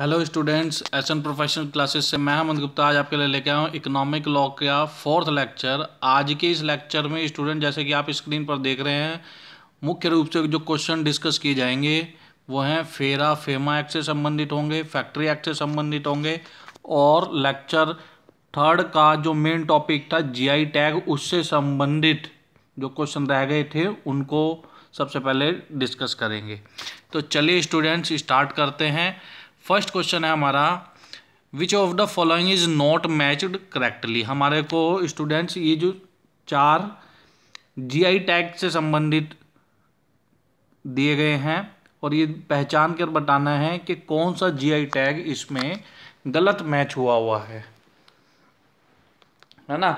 hello students S N professional classes से मैं अहमद गुप्ता आज आपके लिए लेके आया हूँ इकोनॉमिक लॉ का फोर्थ लेक्चर आज के इस लेक्चर में स्टूडेंट जैसे कि आप स्क्रीन पर देख रहे हैं मुख्य रूप से जो क्वेश्चन डिस्कस किए जाएंगे वो हैं फेरा फेमा एक्ट से संबंधित होंगे फैक्ट्री एक्ट से संबंधित होंगे और लेक्चर थर्ड का जो मेन टॉपिक था जी टैग उससे संबंधित जो क्वेश्चन रह गए थे उनको सबसे पहले डिस्कस करेंगे तो चलिए स्टूडेंट्स स्टार्ट करते हैं फर्स्ट क्वेश्चन है हमारा which of the following is not matched correctly हमारे को स्टूडेंट्स ये जो चार जीआई टैग से संबंधित दिए गए हैं और ये पहचान कर बताना है कि कौन सा जीआई टैग इसमें गलत मैच हुआ हुआ है है ना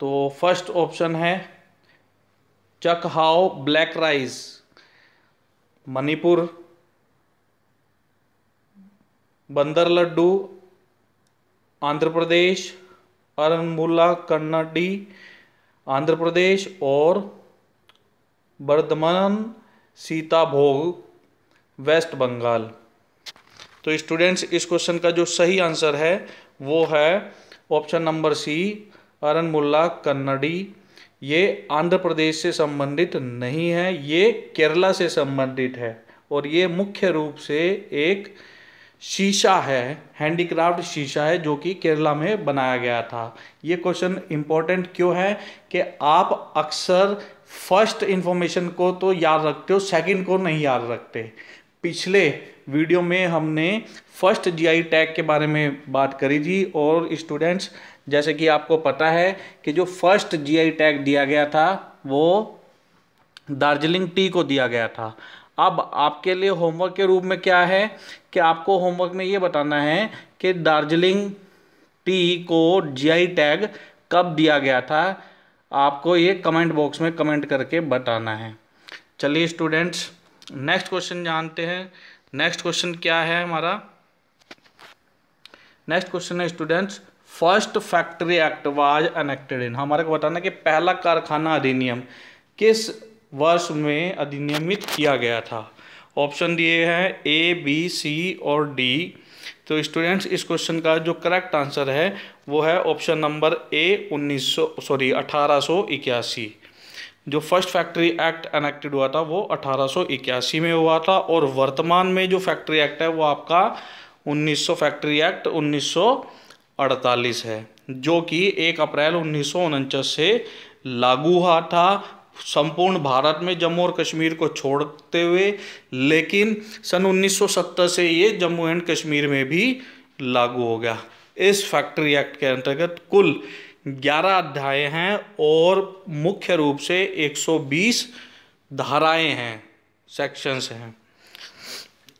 तो फर्स्ट ऑप्शन है चक हाओ ब्लैक राइस मणिपुर बंदर लड्डू आंध्र प्रदेश अरनमुला कन्नडी आंध्र प्रदेश और बर्धमान सीताभोग वेस्ट बंगाल तो स्टूडेंट्स इस क्वेश्चन का जो सही आंसर है वो है ऑप्शन नंबर सी अरनमुल्ला कन्नडी ये आंध्र प्रदेश से संबंधित नहीं है ये केरला से संबंधित है और ये मुख्य रूप से एक शीशा है हैंडीक्राफ्ट शीशा है जो कि केरला में बनाया गया था ये क्वेश्चन इम्पोर्टेंट क्यों है कि आप अक्सर फर्स्ट इन्फॉर्मेशन को तो याद रखते हो सेकंड को नहीं याद रखते पिछले वीडियो में हमने फर्स्ट जीआई टैग के बारे में बात करी थी और स्टूडेंट्स जैसे कि आपको पता है कि जो फर्स्ट जीआई टैग दिया गया था वो दार्जिलिंग टी को दिया गया था अब आपके लिए होमवर्क के रूप में क्या है कि आपको होमवर्क में ये बताना है कि दार्जिलिंग टी को जीआई टैग कब दिया गया था आपको ये कमेंट बॉक्स में कमेंट करके बताना है चलिए स्टूडेंट्स नेक्स्ट क्वेश्चन जानते हैं नेक्स्ट क्वेश्चन क्या है हमारा नेक्स्ट क्वेश्चन है students first factory act was enacted in हमारे को बताना कि पहला कारखाना अधिनियम किस वर्ष में अधिनियमित किया गया था ऑप्शन दिए हैं ए बी सी और डी तो स्टूडेंट्स इस क्वेश्चन का जो करेक्ट आंसर है वो है ऑप्शन नंबर ए 1900 सॉरी अठारह जो फर्स्ट फैक्ट्री एक्ट एनेक्टेड हुआ था वो अठारह में हुआ था और वर्तमान में जो फैक्ट्री एक्ट है वो आपका 1900 फैक्ट्री एक्ट 1948 है जो कि 1 अप्रैल उन्नीस से लागू हुआ था संपूर्ण भारत में जम्मू और कश्मीर को छोड़ते हुए लेकिन सन 1970 से ये जम्मू एंड कश्मीर में भी लागू हो गया इस फैक्ट्री एक्ट के अंतर्गत कुल 11 अध्याय हैं और मुख्य रूप से 120 धाराएं हैं सेक्शंस हैं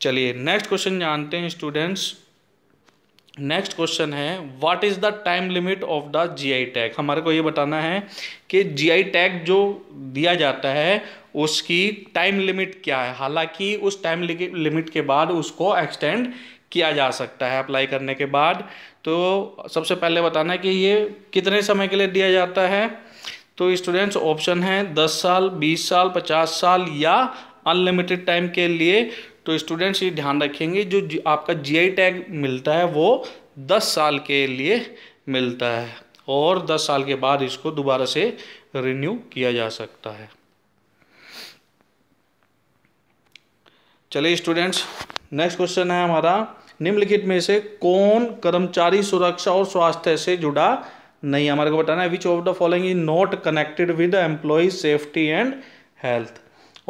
चलिए नेक्स्ट क्वेश्चन जानते हैं स्टूडेंट्स नेक्स्ट क्वेश्चन है what is the time limit of the GI tag हमारे को ये बताना है कि जीआई टैग जो दिया जाता है उसकी टाइम लिमिट क्या है हालांकि उस टाइम लिमिट के बाद उसको एक्सटेंड किया जा सकता है अप्लाई करने के बाद तो सबसे पहले बताना है कि ये कितने समय के लिए दिया जाता है तो स्टूडेंट्स ऑप्शन है दस साल बीस साल पचास साल या अनलिमिटेड टाइम के लिए तो स्टूडेंट्स ये ध्यान रखेंगे जो आपका जीआई टैग मिलता है वो दस साल के लिए मिलता है और दस साल के बाद इसको दोबारा से रिन्यू किया जा सकता है चलिए स्टूडेंट्स नेक्स्ट क्वेश्चन है हमारा निम्नलिखित में से कौन कर्मचारी सुरक्षा और स्वास्थ्य से जुड़ा नहीं हमारे को बताना है which of the following is not connected with employ safety and health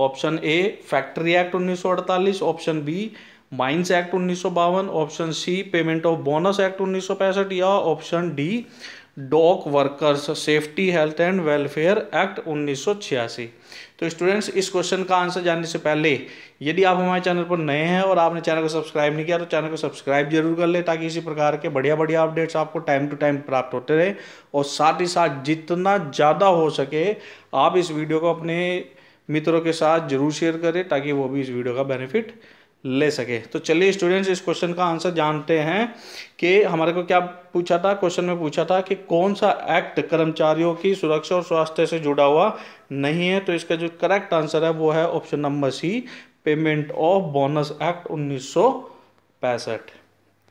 option A factory act 1948 option B mines act उन्नीस option C payment of bonus act उन्नीस या option D dock workers safety health and welfare act छियासी तो students इस question का answer जानने से पहले यदि आप हमारे चैनल पर नए हैं और आपने चैनल को सब्सक्राइब नहीं किया तो चैनल को सब्सक्राइब जरूर कर ले ताकि इसी प्रकार के बढ़िया बढ़िया अपडेट्स आपको टाइम टू टाइम प्राप्त होते रहे और साथ ही साथ जितना ज़्यादा हो सके आप इस वीडियो को अपने मित्रों के साथ जरूर शेयर करें ताकि वो भी इस वीडियो का बेनिफिट ले सके तो चलिए स्टूडेंट्स इस क्वेश्चन का आंसर जानते हैं कि हमारे को क्या पूछा था क्वेश्चन में पूछा था कि कौन सा एक्ट कर्मचारियों की सुरक्षा और स्वास्थ्य से जुड़ा हुआ नहीं है तो इसका जो करेक्ट आंसर है वो है option number C payment of bonus act उन्नीस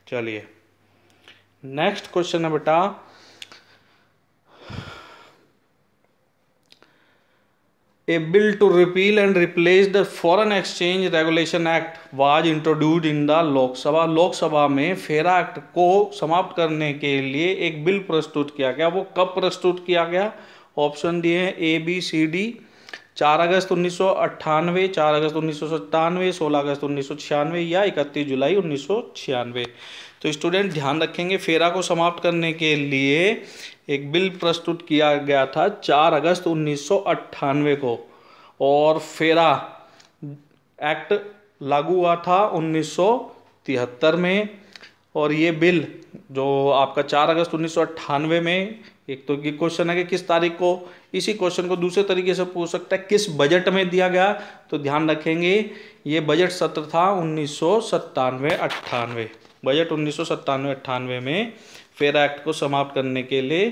चलिए नेक्स्ट क्वेश्चन है बेटा a bill to repeal and replace the foreign exchange regulation act was introduced in the Lok Sabha Lok Sabha में फेरा एक्ट को समाप्त करने के लिए एक बिल प्रस्तुत किया गया वो कब प्रस्तुत किया गया ऑप्शन दिए हैं ए बी सी डी चार अगस्त उन्नीस सौ अट्ठानवे चार अगस्त उन्नीस सौ सत्तानवे सोलह अगस्त उन्नीस सौ छियानवे या इकतीस जुलाई उन्नीस सौ छियानवे तो स्टूडेंट ध्यान रखेंगे फेरा को समाप्त करने के लिए एक बिल प्रस्तुत किया गया था 4 अगस्त उन्नीस को और फेरा एक्ट लागू हुआ था 1973 में और ये बिल जो आपका 4 अगस्त उन्नीस में एक तो ये क्वेश्चन है कि किस तारीख को इसी क्वेश्चन को दूसरे तरीके से पूछ सकता है किस बजट में दिया गया तो ध्यान रखेंगे ये बजट सत्र था उन्नीस सौ बजट उन्नीस सौ में फेयर एक्ट को समाप्त करने के लिए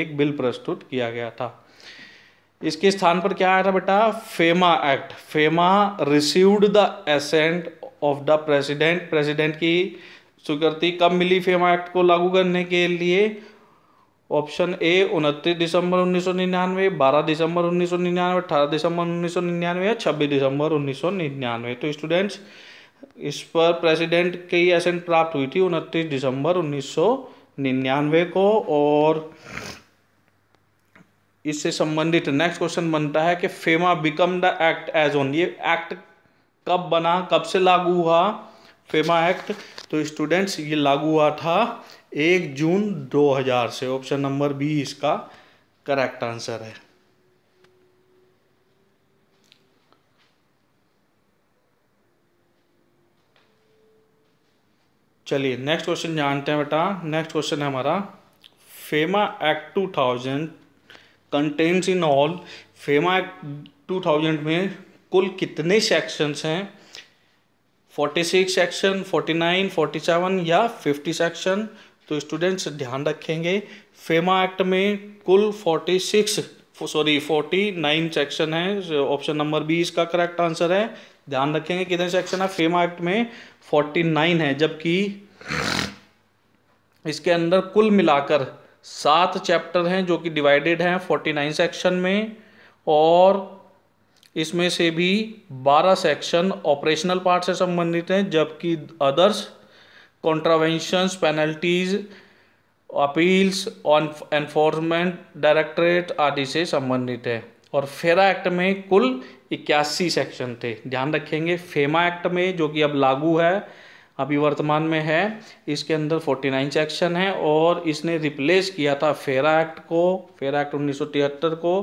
एक बिल प्रस्तुत किया गया था इसके स्थान पर क्या आया था बेटा FEMA act FEMA received the assent of the president president की स्वीकृति कब मिली फेमा एक्ट को लागू करने के लिए ऑप्शन ए उनतीस दिसंबर 1999 12 दिसंबर 1999 18 दिसंबर 1999 या 26 दिसंबर 1999 तो स्टूडेंट्स इस पर प्रेसिडेंट की असेंट प्राप्त हुई थी उनतीस दिसंबर 1999 को और इससे संबंधित नेक्स्ट क्वेश्चन बनता है कि FEMA become the act as on ये एक्ट कब बना कब से लागू हुआ फेमा एक्ट तो स्टूडेंट्स ये लागू हुआ था एक जून 2000 से ऑप्शन नंबर बी इसका करेक्ट आंसर है चलिए नेक्स्ट क्वेश्चन जानते हैं बेटा नेक्स्ट क्वेश्चन है हमारा FEMA act two thousand contents in all FEMA act two thousand में कुल कितने सेक्शंस हैं forty six section forty nine forty seven या फिफ्टी सेक्शन तो स्टूडेंट्स ध्यान रखेंगे फेमा एक्ट में कुल forty six sorry forty nine section है ऑप्शन नंबर बी इसका करेक्ट आंसर है ध्यान रखेंगे कितने सेक्शन है फेमा एक्ट में फोर्टी नाइन है जबकि इसके अंदर कुल मिलाकर सात चैप्टर हैं जो कि डिवाइडेड हैं फोर्टी नाइन सेक्शन में और इसमें से भी बारह सेक्शन ऑपरेशनल पार्ट से संबंधित हैं जबकि others contraventions penalties appeals on enforcement directorate आदि से संबंधित है और फेरा एक्ट में कुल इक्यासी सेक्शन थे ध्यान रखेंगे फेमा एक्ट में जो कि अब लागू है अभी वर्तमान में है इसके अंदर 49 सेक्शन है और इसने रिप्लेस किया था फेरा एक्ट को फेरा एक्ट उन्नीस को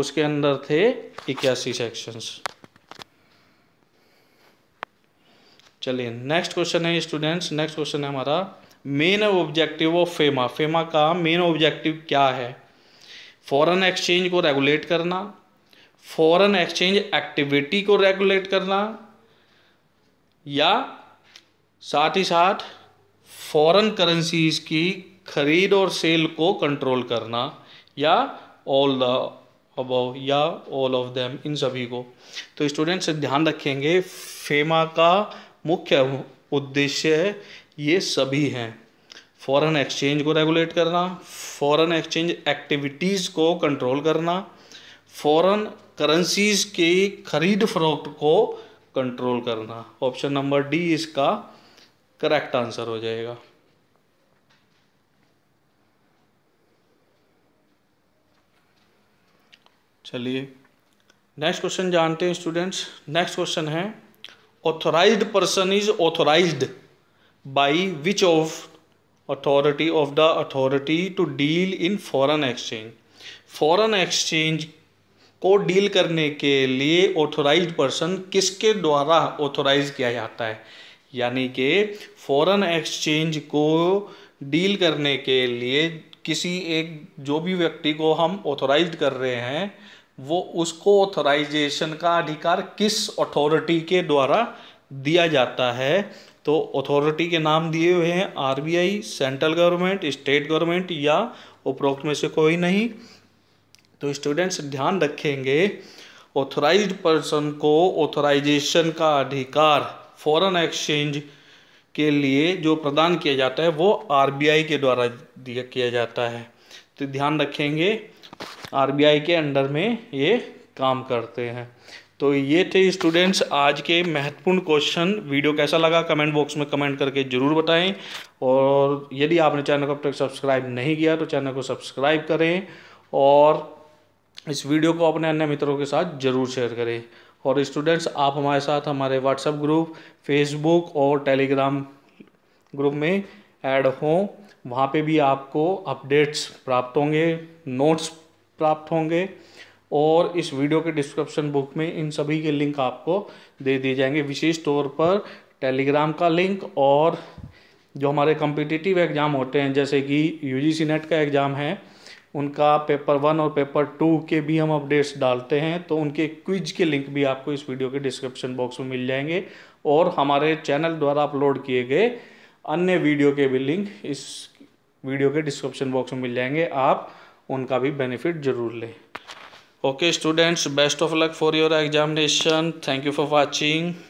उसके अंदर थे इक्यासी सेक्शंस चलिए नेक्स्ट क्वेश्चन है स्टूडेंट्स नेक्स्ट क्वेश्चन है हमारा main objective of FEMA FEMA का मेन ऑब्जेक्टिव क्या है फॉरेन एक्सचेंज को रेगुलेट करना फॉरेन एक्सचेंज एक्टिविटी को रेगुलेट करना या साथ ही साथ फॉरेन करेंसीज की खरीद और सेल को कंट्रोल करना या ऑल द अबव या ऑल ऑफ देम इन सभी को तो स्टूडेंट्स ध्यान रखेंगे फेमा का मुख्य उद्देश्य ये सभी हैं फॉरेन एक्सचेंज को रेगुलेट करना फॉरेन एक्सचेंज एक्टिविटीज़ को कंट्रोल करना फॉरेन करेंसीज के खरीद फरोख्त को कंट्रोल करना ऑप्शन नंबर डी इसका करेक्ट आंसर हो जाएगा चलिए नेक्स्ट क्वेश्चन जानते हैं स्टूडेंट्स नेक्स्ट क्वेश्चन है authorised person is authorised by which of authority of the authority to deal in foreign exchange foreign exchange को डील करने के लिए ऑथोराइज पर्सन किसके द्वारा ऑथोराइज किया जाता है यानी कि फॉरेन एक्सचेंज को डील करने के लिए किसी एक जो भी व्यक्ति को हम ऑथोराइज कर रहे हैं वो उसको ऑथोराइजेशन का अधिकार किस अथॉरिटी के द्वारा दिया जाता है तो अथॉरिटी के नाम दिए हुए हैं RBI central government state government या उपरोक्त में से कोई नहीं तो स्टूडेंट्स ध्यान रखेंगे ऑथोराइज पर्सन को ऑथोराइजेशन का अधिकार फॉरेन एक्सचेंज के लिए जो प्रदान किया जाता है वो आरबीआई के द्वारा दिया किया जाता है तो ध्यान रखेंगे आरबीआई के अंडर में ये काम करते हैं तो ये थे स्टूडेंट्स आज के महत्वपूर्ण क्वेश्चन वीडियो कैसा लगा कमेंट बॉक्स में कमेंट करके ज़रूर बताएं और यदि आपने चैनल को अब तक सब्सक्राइब नहीं किया तो चैनल को सब्सक्राइब करें और इस वीडियो को अपने अन्य मित्रों के साथ ज़रूर शेयर करें और स्टूडेंट्स आप हमारे साथ हमारे व्हाट्सएप ग्रुप फेसबुक और टेलीग्राम ग्रुप में ऐड हों वहाँ पे भी आपको अपडेट्स प्राप्त होंगे नोट्स प्राप्त होंगे और इस वीडियो के डिस्क्रिप्शन बुक में इन सभी के लिंक आपको दे दिए जाएंगे विशेष तौर पर टेलीग्राम का लिंक और जो हमारे कम्पिटिटिव एग्ज़ाम होते हैं जैसे कि यू नेट का एग्ज़ाम है उनका पेपर वन और पेपर टू के भी हम अपडेट्स डालते हैं तो उनके क्विज के लिंक भी आपको इस वीडियो के डिस्क्रिप्शन बॉक्स में मिल जाएंगे और हमारे चैनल द्वारा अपलोड किए गए अन्य वीडियो के भी लिंक इस वीडियो के डिस्क्रिप्शन बॉक्स में मिल जाएंगे आप उनका भी बेनिफिट ज़रूर लें okay students best of luck for your examination thank you for watching